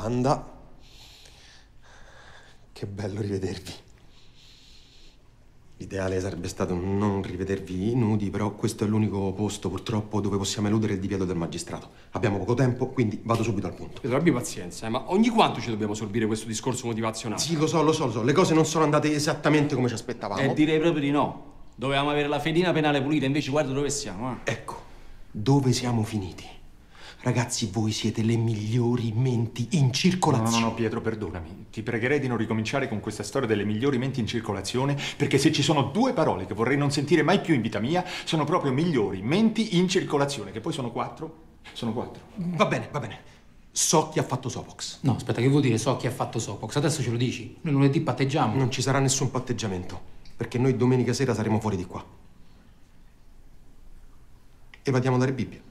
Panda, che bello rivedervi. L'ideale sarebbe stato non rivedervi nudi, però questo è l'unico posto purtroppo dove possiamo eludere il divieto del magistrato. Abbiamo poco tempo, quindi vado subito al punto. Pedro, abbi pazienza, eh, ma ogni quanto ci dobbiamo sorbire questo discorso motivazionale? Sì, lo so, lo so, lo so. Le cose non sono andate esattamente come ci aspettavamo. Eh, direi proprio di no. Dovevamo avere la fedina penale pulita, invece guarda dove siamo, eh. Ecco, dove siamo finiti. Ragazzi, voi siete le migliori menti in circolazione. No, no, no, Pietro, perdonami. Ti pregherei di non ricominciare con questa storia delle migliori menti in circolazione, perché se ci sono due parole che vorrei non sentire mai più in vita mia, sono proprio migliori menti in circolazione, che poi sono quattro. Sono quattro. Va bene, va bene. So chi ha fatto Sopox. No, aspetta, che vuol dire so chi ha fatto Sopox? Adesso ce lo dici. Noi lunedì patteggiamo. Non ci sarà nessun patteggiamento, perché noi domenica sera saremo fuori di qua. Evadiamo dalle Bibbie.